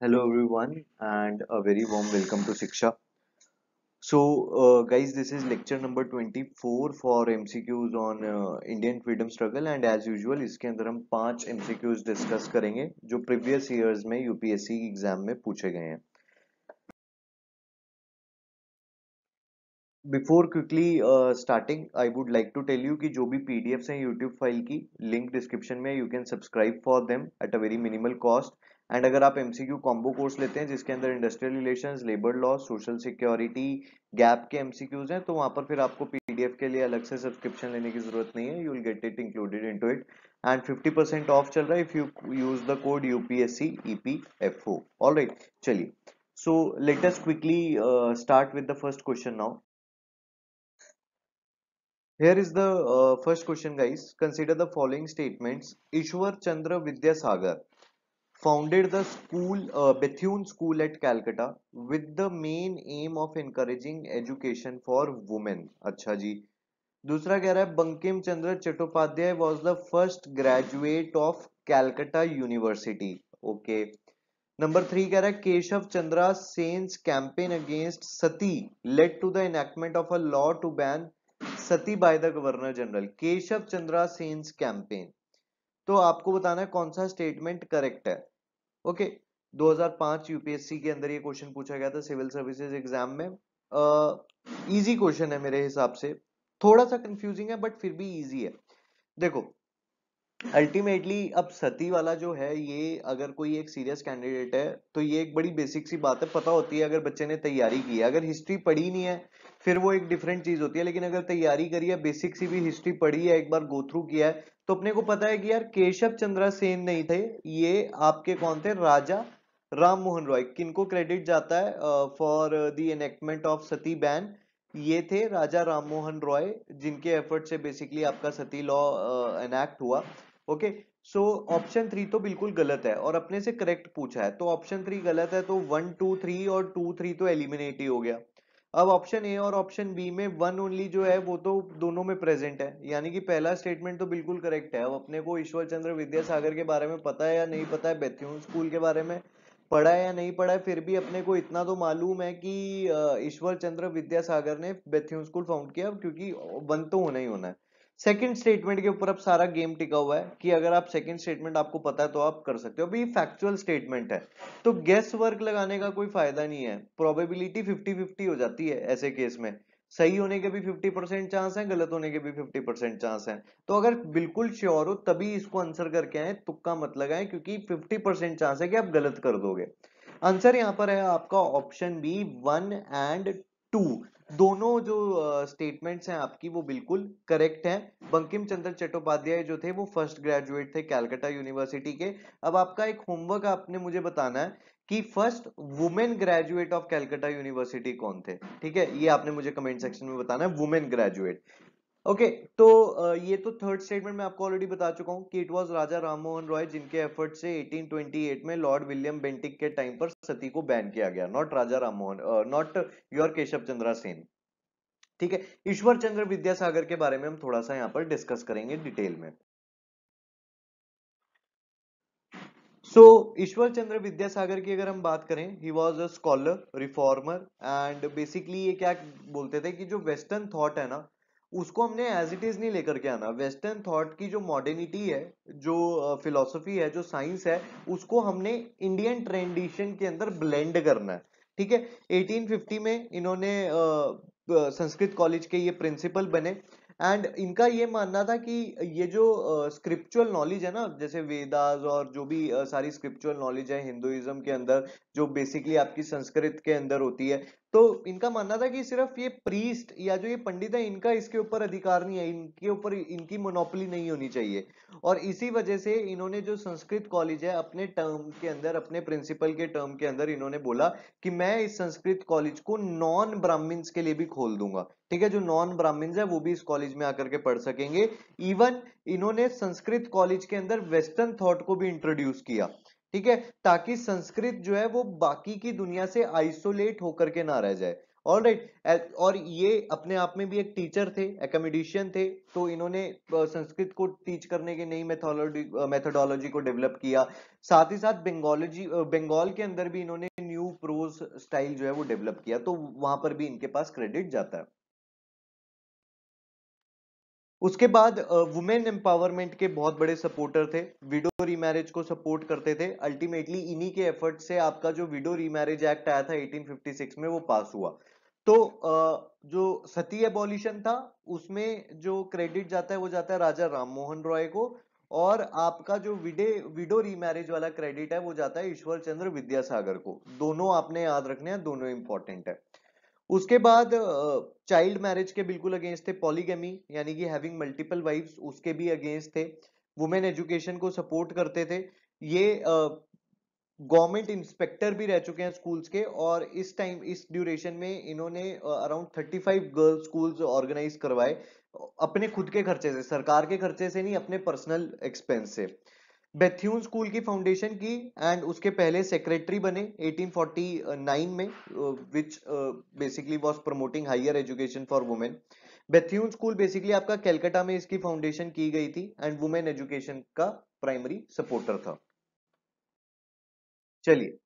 hello everyone and a very warm welcome to siksha so uh, guys this is lecture number 24 for mcqs on uh, indian freedom struggle and as usual इसके अंदर हम पांच mcqs discuss करेंगे जो previous years में UPSC exam में पूछे गए हैं before quickly starting I would like to tell you कि जो भी पीडीएफ्स हैं यूट्यूब फाइल की लिंक डिस्क्रिप्शन में you can subscribe for them at a very minimal cost and अगर आप एमसीक्यू कॉम्बो कोर्स लेते हैं जिसके अंदर industrial relation labour law social security gap के एमसीक्यूज हैं तो वहाँ पर फिर आपको पीडीएफ के लिए अलग से सब्सक्रिप्शन लेने की जरूरत नहीं है you will get it included in to it and 50 percent off चल रहा है if you use the code UPSC EPFO right चलिए so latest quickly start with the first question now here is the uh, first question guys consider the following statements ishwar chandra vidyasagar founded the school uh, Bethune School at Calcutta with the main aim of encouraging education for women. अच्छा जी दूसरा कह रहा है Bankim Chandra Chattopadhyay was the first graduate of Calcutta University okay number three कह रहा है Keshav Chandra Sen's campaign against sati led to the enactment of a law to ban sati by the governor general Keshav Chandra Sen's campaign तो आपको बताना है कौन सा स्टेटमेंट करेक्ट है ओके 2005 यूपीएससी के अंदर ये क्वेश्चन पूछा गया था सिविल सर्विसेज एग्जाम में इजी uh, क्वेश्चन है मेरे हिसाब से थोड़ा सा कंफ्यूजिंग है बट फिर भी इजी है देखो अल्टीमेटली अब सती वाला जो है ये अगर कोई एक सीरियस कैंडिडेट है तो ये एक बड़ी बेसिक सी बात है पता होती है अगर बच्चे ने तैयारी की है अगर हिस्ट्री पढ़ी नहीं है फिर वो एक डिफरेंट चीज होती है लेकिन अगर तैयारी करी है बेसिक सी भी हिस्ट्री पढ़ी है एक बार गो थ्रू किया है तो अपने को पता है कि यार केशव चंद्रा सेन नहीं थे ये आपके कौन थे राजा राम मोहन रॉय किनको क्रेडिट जाता है for the enactment of sati ban ये थे राजा राम मोहन रॉय जिनके एफर्ट से बेसिकली आपका सती लॉ एनेक्ट हुआ ओके सो ऑप्शन थ्री तो बिल्कुल गलत है और अपने से करेक्ट पूछा है तो ऑप्शन थ्री गलत है तो वन टू थ्री और टू थ्री तो एलिमिनेट ही हो गया अब ऑप्शन ए और ऑप्शन बी में वन ओनली जो है वो तो दोनों में प्रेजेंट है यानी कि पहला स्टेटमेंट तो बिल्कुल करेक्ट है अब अपने को ईश्वर चंद्र विद्यासागर के बारे में पता है या नहीं पता है बेथ्यून स्कूल के बारे में पढ़ा है या नहीं पढ़ा है फिर भी अपने को इतना तो मालूम है कि ईश्वर चंद्र विद्यासागर ने बेथ्यून स्कूल फाउंड किया क्योंकि वन तो होना ही होना है सेकंड स्टेटमेंट के ऊपर अब सारा गेम टिका हुआ है कि अगर आप सेकंड स्टेटमेंट आपको पता है तो आप कर सकते हो अभी फैक्चुअल स्टेटमेंट है तो गेस वर्क लगाने का कोई फायदा नहीं है प्रोबेबिलिटी फिफ्टी फिफ्टी हो जाती है ऐसे केस में सही होने के भी 50 परसेंट चांस हैं गलत होने के भी 50 परसेंट चांस हैं तो अगर बिल्कुल श्योर हो तभी इसको आंसर करके आए तुक्का मत लगाए क्योंकि 50 परसेंट चांस है कि आप गलत कर दोगे आंसर यहां पर है आपका option B one and two दोनों जो स्टेटमेंट्स uh, हैं आपकी वो बिल्कुल करेक्ट हैं बंकिम चंद्र चट्टोपाध्याय जो थे वो फर्स्ट ग्रेजुएट थे कैलकाटा यूनिवर्सिटी के अब आपका एक होमवर्क आपने मुझे बताना है कि first women graduate of Calcutta University कौन थे ठीक है ये आपने मुझे कमेंट सेक्शन में बताना है वुमेन ग्रेजुएट ओके okay, तो ये तो थर्ड स्टेटमेंट मैं आपको ऑलरेडी बता चुका हूँ कि इट वाज राजा राम मोहन रॉय जिनके एफर्ट से 1828 में लॉर्ड विलियम बेंटिक के टाइम पर सती को बैन किया गया not Raja Ram Mohan not your Keshav Chandra Sen ठीक है ईश्वर चंद्र विद्यासागर के बारे में हम थोड़ा सा यहाँ पर डिस्कस करेंगे डिटेल में सो so, ईश्वर चंद्र विद्यासागर की अगर हम बात करें he was a scholar reformer and basically ये क्या बोलते थे कि जो वेस्टर्न थॉट है ना उसको हमने एज इट इज नहीं लेकर के आना वेस्टर्न थॉट की जो मॉडर्निटी है जो फिलोसफी है जो साइंस है उसको हमने इंडियन ट्रेडिशन के अंदर ब्लेंड करना है ठीक है 1850 में इन्होंने संस्कृत कॉलेज के ये प्रिंसिपल बने एंड इनका ये मानना था कि ये जो स्क्रिप्चुअल नॉलेज है ना जैसे वेदास और जो भी सारी स्क्रिप्चुअल नॉलेज है हिंदुइज्म के अंदर जो बेसिकली आपकी संस्कृत के अंदर होती है तो इनका मानना था कि सिर्फ ये प्रीस्ट या जो ये पंडित है इनका इसके ऊपर अधिकार नहीं है इनके ऊपर इनकी मोनोपली नहीं होनी चाहिए और इसी वजह से इन्होंने जो संस्कृत कॉलेज है अपने टर्म के अंदर अपने प्रिंसिपल के टर्म के अंदर इन्होंने बोला कि मैं इस संस्कृत कॉलेज को नॉन ब्राह्मिन्स के लिए भी खोल दूंगा ठीक है जो नॉन ब्राह्मिन्स है वो भी इस कॉलेज में आकर के पढ़ सकेंगे इवन इन्होंने संस्कृत कॉलेज के अंदर वेस्टर्न थॉट को भी इंट्रोड्यूस किया ठीक है ताकि संस्कृत जो है वो बाकी की दुनिया से आइसोलेट होकर के ना रह जाए ऑल राइट और ये अपने आप में भी एक टीचर थे एकेमिडिशियन थे तो इन्होंने संस्कृत को टीच करने के नई मेथोलॉजी मेथोडोलॉजी को डेवलप किया साथ ही साथ बेंगोलॉजी बंगाल के अंदर भी इन्होंने न्यू प्रोज स्टाइल जो है वो डेवलप किया तो वहां पर भी इनके पास क्रेडिट जाता है उसके बाद वुमेन एम्पावरमेंट के बहुत बड़े सपोर्टर थे विडो रीमैरिज को सपोर्ट करते थे अल्टीमेटली इन्हीं के एफर्ट से आपका जो विडो रीमैरिज एक्ट आया था 1856 में वो पास हुआ तो जो सती एबॉलिशन था उसमें जो क्रेडिट जाता है वो जाता है राजा राममोहन रॉय को और आपका जो विडे विडो रीमैरिज वाला क्रेडिट है वो जाता है ईश्वर चंद्र विद्यासागर को दोनों आपने याद रखने हैं दोनों इंपॉर्टेंट है उसके बाद चाइल्ड मैरिज के बिल्कुल अगेंस्ट थे पॉलीगेमी यानी कि हैविंग मल्टीपल वाइफ्स उसके भी अगेंस्ट थे वुमेन एजुकेशन को सपोर्ट करते थे ये गवर्नमेंट इंस्पेक्टर भी रह चुके हैं स्कूल्स के और इस टाइम इस ड्यूरेशन में इन्होंने around thirty five girl schools organise करवाए अपने खुद के खर्चे से सरकार के खर्चे से नहीं अपने पर्सनल एक्सपेंस से बेथ्यून स्कूल की फाउंडेशन की एंड उसके पहले सेक्रेटरी बने 1849 में which basically was promoting higher education for women Bethune school basically आपका कैलकाटा में इसकी फाउंडेशन की गई थी एंड वुमेन एजुकेशन का प्राइमरी सपोर्टर था चलिए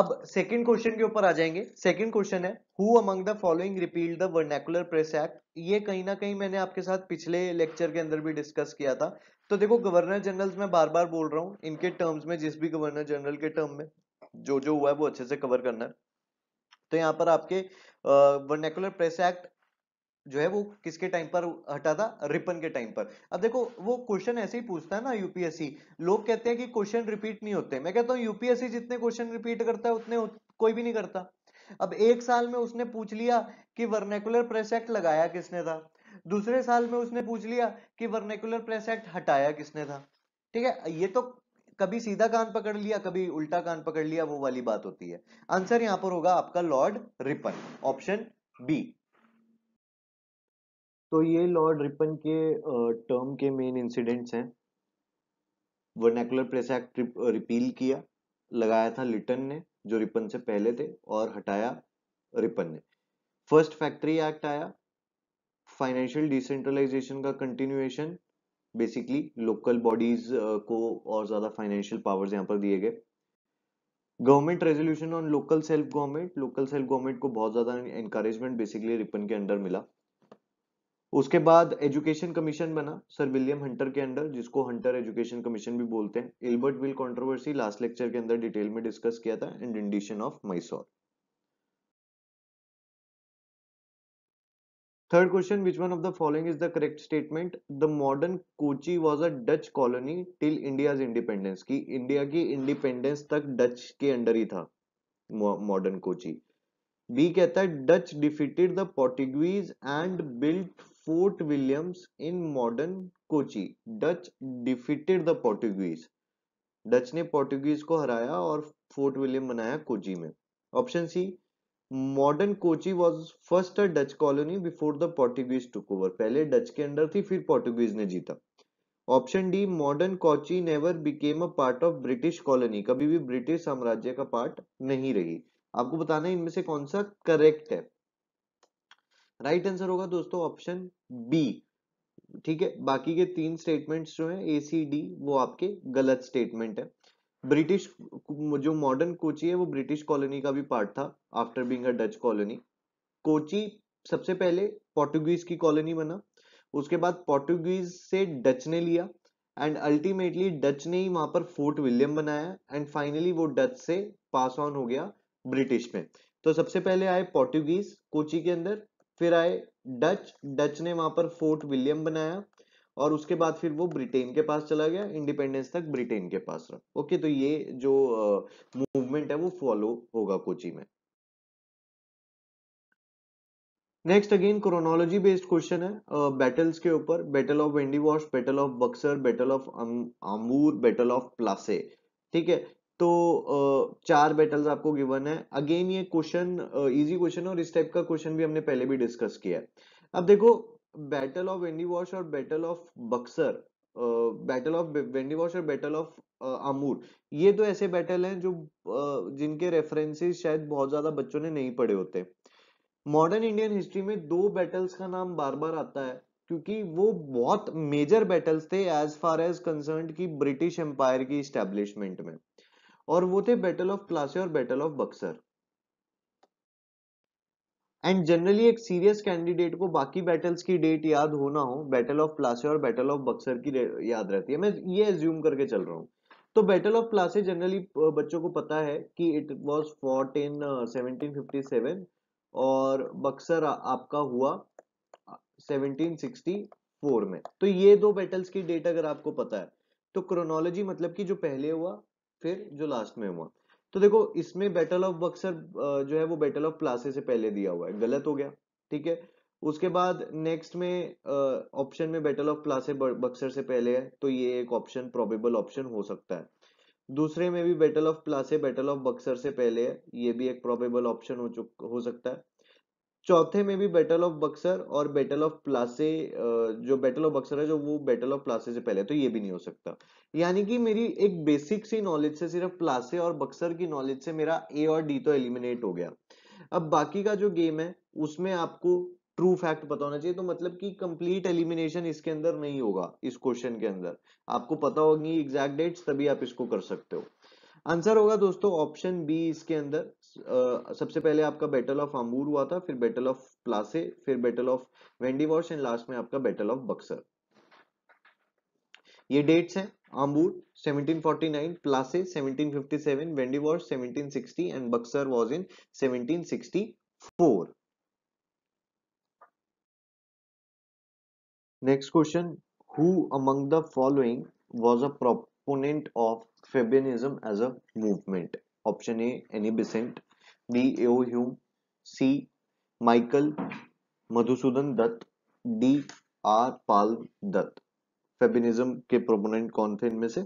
अब सेकंड क्वेश्चन के ऊपर आ जाएंगे सेकंड क्वेश्चन है who among the following repeal the vernacular press act ये कहीं ना कहीं मैंने आपके साथ पिछले लेक्चर के अंदर भी डिस्कस किया था तो देखो गवर्नर जनरल मैं बार बार बोल रहा हूँ इनके टर्म्स में जिस भी गवर्नर जनरल के टर्म में जो जो हुआ है वो अच्छे से कवर करना है तो यहाँ पर आपके वर्नैकुलर प्रेस एक्ट जो है वो किसके टाइम पर हटा था रिपन के टाइम पर अब देखो वो क्वेश्चन ऐसे ही पूछता है ना यूपीएससी लोग कहते हैं कि क्वेश्चन रिपीट नहीं होते मैं कहता हूँ यूपीएससी जितने क्वेश्चन रिपीट करता है उतने कोई भी नहीं करता अब एक साल में उसने पूछ लिया कि वर्नेकुलर प्रेस एक्ट लगाया किसने था दूसरे साल में उसने पूछ लिया कि वर्नेकुलर प्रेस एक्ट हटाया किसने था ठीक है ये तो कभी सीधा कान पकड़ लिया कभी उल्टा कान पकड़ लिया वो वाली बात होती है आंसर यहां पर होगा आपका लॉर्ड रिपन ऑप्शन बी तो ये लॉर्ड रिपन के टर्म के मेन इंसिडेंट्स हैं वर्नैकुलर प्रेस एक्ट रिपील किया लगाया था लिटन ने जो रिपन से पहले थे और हटाया रिपन ने फर्स्ट फैक्ट्री एक्ट आया फाइनेंशियल डिसेंट्रलाइजेशन का कंटिन्यूएशन बेसिकली लोकल बॉडीज को और ज्यादा फाइनेंशियल पावर्स यहाँ पर दिए गए government resolution on local self government local self government को बहुत ज्यादा एनकरेजमेंट बेसिकली रिपन के अंडर मिला उसके बाद एजुकेशन कमीशन बना सर विलियम हंटर के अंडर जिसको हंटर एजुकेशन कमीशन भी बोलते हैं Ilbert bill controversy last lecture के अंदर डिटेल में डिस्कस किया था and rendition of Mysore third question which one of the following is the correct statement the modern Kochi was a Dutch colony till India independence की India की independence तक Dutch के under ही था मॉडर्न कोची बी कहता है Dutch defeated the Portuguese and built Fort Williams in modern Kochi Dutch defeated the Portuguese Dutch ने Portuguese को हराया और फोर्ट विलियम बनाया कोची में option C modern Kochi was first a Dutch colony before the Portuguese took over पहले Dutch के under थी फिर पोर्टुगीज ने जीता option D modern Kochi never became a part of British colony कभी भी ब्रिटिश साम्राज्य का पार्ट नहीं रही आपको बताना है इनमें से कौन सा करेक्ट है राइट right आंसर होगा दोस्तों ऑप्शन बी ठीक है बाकी के तीन स्टेटमेंट्स जो है ए सी डी वो आपके गलत स्टेटमेंट है ब्रिटिश जो मॉडर्न कोची है वो ब्रिटिश कॉलोनी का भी पार्ट था after being a Dutch colony Kochi सबसे पहले पोर्टुगीज की कॉलोनी बना उसके बाद पोर्टुगीज से डच ने लिया एंड अल्टीमेटली डच ने ही वहां पर फोर्ट विलियम बनाया एंड फाइनली वो डच से पास ऑन हो गया ब्रिटिश में तो सबसे पहले आए पोर्टुगीज कोची के अंदर फिर आए डच डच ने वहां पर फोर्ट विलियम बनाया और उसके बाद फिर वो ब्रिटेन के पास चला गया इंडिपेंडेंस तक ब्रिटेन के पास रहा ओके तो ये जो मूवमेंट है वो फॉलो होगा कोची में next again chronology based question है बैटल्स uh, के ऊपर battle of Wandiwash battle of Buxar battle of Ambur battle of Plassey ठीक है तो चार बैटल्स आपको गिवन है अगेन ये क्वेश्चन इजी क्वेश्चन और इस टाइप का क्वेश्चन भी हमने पहले भी डिस्कस किया है अब देखो बैटल ऑफ वेंडी वॉश और battle of Buxar battle of Wandiwash और बैटल ऑफ आमूर ये तो ऐसे बैटल हैं जो uh, जिनके रेफरेंसेस शायद बहुत ज्यादा बच्चों ने नहीं पढ़े होते मॉडर्न इंडियन हिस्ट्री में दो बैटल्स का नाम बार बार आता है क्योंकि वो बहुत मेजर बैटल्स थे एज फार एज कंसर्न की ब्रिटिश एम्पायर की स्टेब्लिशमेंट में और वो थे बैटल ऑफ प्लासे और battle of Buxar and generally एक सीरियस कैंडिडेट को बाकी बैटल्स की डेट याद होना हो बैटल ऑफ प्लासे और बैटल ऑफ बक्सर की याद रहती है मैं ये एज्यूम करके चल रहा हूँ तो बैटल ऑफ प्लासे जनरली बच्चों को पता है कि it was fought in seven और बक्सर आपका हुआ 1764 में तो ये दो बैटल्स की डेट अगर आपको पता है तो क्रोनोलॉजी मतलब कि जो पहले हुआ फिर जो लास्ट में हुआ तो देखो इसमें बैटल ऑफ बक्सर जो है वो बैटल ऑफ प्लासे से पहले दिया हुआ है गलत हो गया ठीक है उसके बाद नेक्स्ट में ऑप्शन में बैटल ऑफ प्लासे बक्सर से पहले है तो ये एक ऑप्शन प्रोबेबल ऑप्शन हो सकता है दूसरे में भी battle of Plassey battle of Buxar से पहले है ये भी एक प्रोबेबल ऑप्शन हो चुक हो सकता है चौथे में भी बैटल ऑफ बक्सर और बैटल ऑफ प्लासे जो बैटल ऑफ बक्सर है जो वो बैटल ऑफ प्लासे से पहले तो ये भी नहीं हो सकता यानी कि मेरी एक बेसिक सी नॉलेज से सिर्फ प्लासे और बक्सर की नॉलेज से मेरा ए और डी तो एलिमिनेट हो गया अब बाकी का जो गेम है उसमें आपको ट्रू फैक्ट पता होना चाहिए तो मतलब कि कंप्लीट एलिमिनेशन इसके अंदर नहीं होगा इस क्वेश्चन के अंदर आपको पता होगी एग्जैक्ट डेट्स तभी आप इसको कर सकते हो आंसर होगा दोस्तों ऑप्शन बी इसके अंदर सबसे पहले आपका बैटल ऑफ आमूर हुआ था फिर बैटल ऑफ प्लासे फिर battle of Wandiwash and last में आपका बैटल ऑफ बक्सर ये डेट्स हैं Ambur 1749 Plassey 1757 Wandiwash 1760 and Buxar was in 1764 next question who among the following was a proponent of Fabianism as a movement option A Annie Besant B A O Hume C Michael Madhusudan Dutt D R Pal Dutt Fabianism के proponent कौन थे इनमें से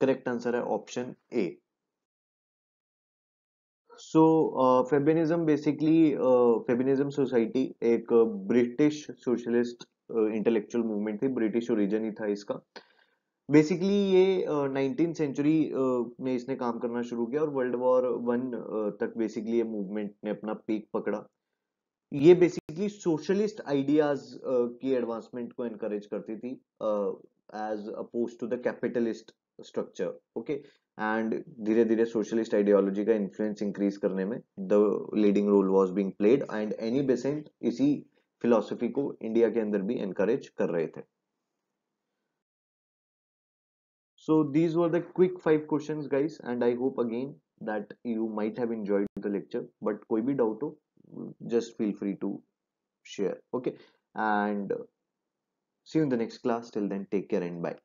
correct answer है option A so फेबिनिज्म basically Fabianism society एक British socialist intellectual movement थी British origin ही था इसका बेसिकली ये नाइनटीन सेंचुरी में इसने काम करना शुरू किया और वर्ल्ड वॉर वन तक बेसिकली ये मूवमेंट ने अपना पीक पकड़ा ये बेसिकली सोशलिस्ट आइडियाज की एडवांसमेंट को एनकरेज करती थी as oppose to the capitalist structure okay and धीरे धीरे सोशलिस्ट आइडियोलॉजी का इन्फ्लुएंस इंक्रीज करने में the leading role was being played and Annie Besant इसी फिलोसफी को इंडिया के अंदर भी एनकरेज कर रहे थे so these were the quick five questions guys and i hope again that you might have enjoyed the lecture but koi bhi doubt ho just feel free to share okay and uh, see you in the next class till then take care and bye